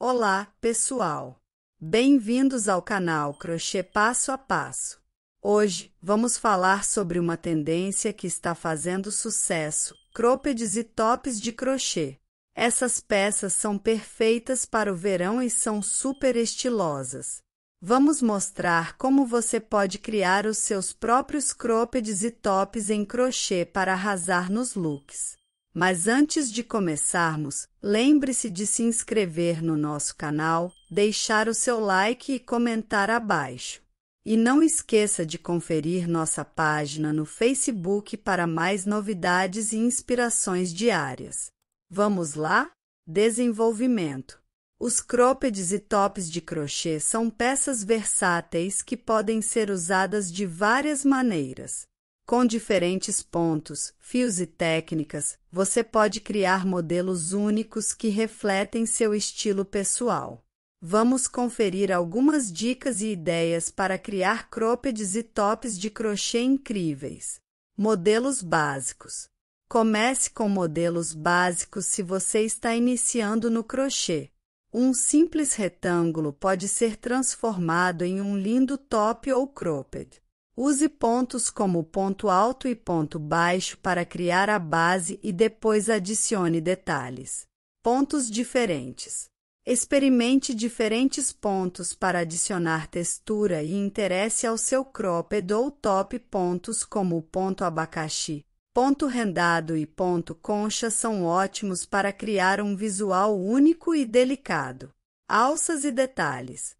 Olá, pessoal! Bem-vindos ao canal Crochê Passo a Passo. Hoje, vamos falar sobre uma tendência que está fazendo sucesso, crôpedes e tops de crochê. Essas peças são perfeitas para o verão e são super estilosas. Vamos mostrar como você pode criar os seus próprios crôpedes e tops em crochê para arrasar nos looks. Mas antes de começarmos, lembre-se de se inscrever no nosso canal, deixar o seu like e comentar abaixo. E não esqueça de conferir nossa página no Facebook para mais novidades e inspirações diárias. Vamos lá? Desenvolvimento. Os croppeds e tops de crochê são peças versáteis que podem ser usadas de várias maneiras. Com diferentes pontos, fios e técnicas, você pode criar modelos únicos que refletem seu estilo pessoal. Vamos conferir algumas dicas e ideias para criar croppeds e tops de crochê incríveis. Modelos básicos. Comece com modelos básicos se você está iniciando no crochê. Um simples retângulo pode ser transformado em um lindo top ou cropped. Use pontos como ponto alto e ponto baixo para criar a base e depois adicione detalhes. Pontos diferentes. Experimente diferentes pontos para adicionar textura e interesse ao seu cropped ou top. Pontos como ponto abacaxi, ponto rendado e ponto concha são ótimos para criar um visual único e delicado. Alças e detalhes.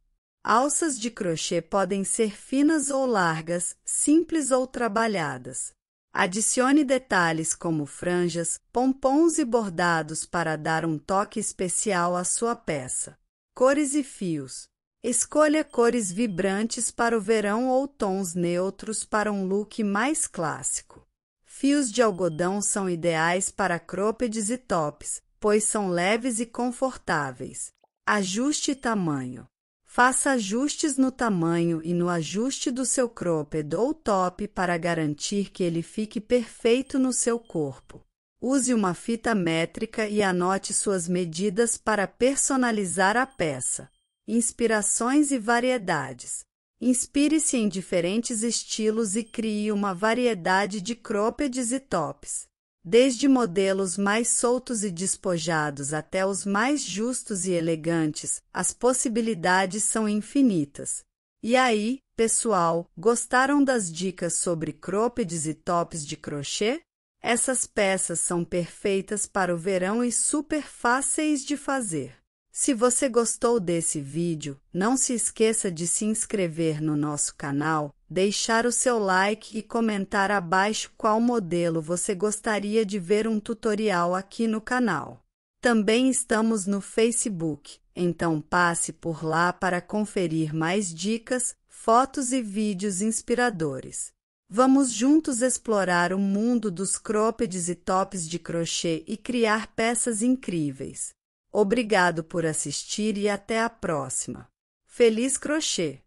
Alças de crochê podem ser finas ou largas, simples ou trabalhadas. Adicione detalhes como franjas, pompons e bordados para dar um toque especial à sua peça. Cores e fios. Escolha cores vibrantes para o verão ou tons neutros para um look mais clássico. Fios de algodão são ideais para croppeds e tops, pois são leves e confortáveis. Ajuste tamanho. Faça ajustes no tamanho e no ajuste do seu cropped ou top para garantir que ele fique perfeito no seu corpo. Use uma fita métrica e anote suas medidas para personalizar a peça. Inspirações e variedades. Inspire-se em diferentes estilos e crie uma variedade de croppeds e tops desde modelos mais soltos e despojados até os mais justos e elegantes, as possibilidades são infinitas. E aí, pessoal, gostaram das dicas sobre crópedes e tops de crochê? Essas peças são perfeitas para o verão e super fáceis de fazer. Se você gostou desse vídeo, não se esqueça de se inscrever no nosso canal, deixar o seu like e comentar abaixo qual modelo você gostaria de ver um tutorial aqui no canal. Também estamos no Facebook, então passe por lá para conferir mais dicas, fotos e vídeos inspiradores. Vamos juntos explorar o mundo dos croppeds e tops de crochê e criar peças incríveis. Obrigado por assistir e até a próxima. Feliz crochê!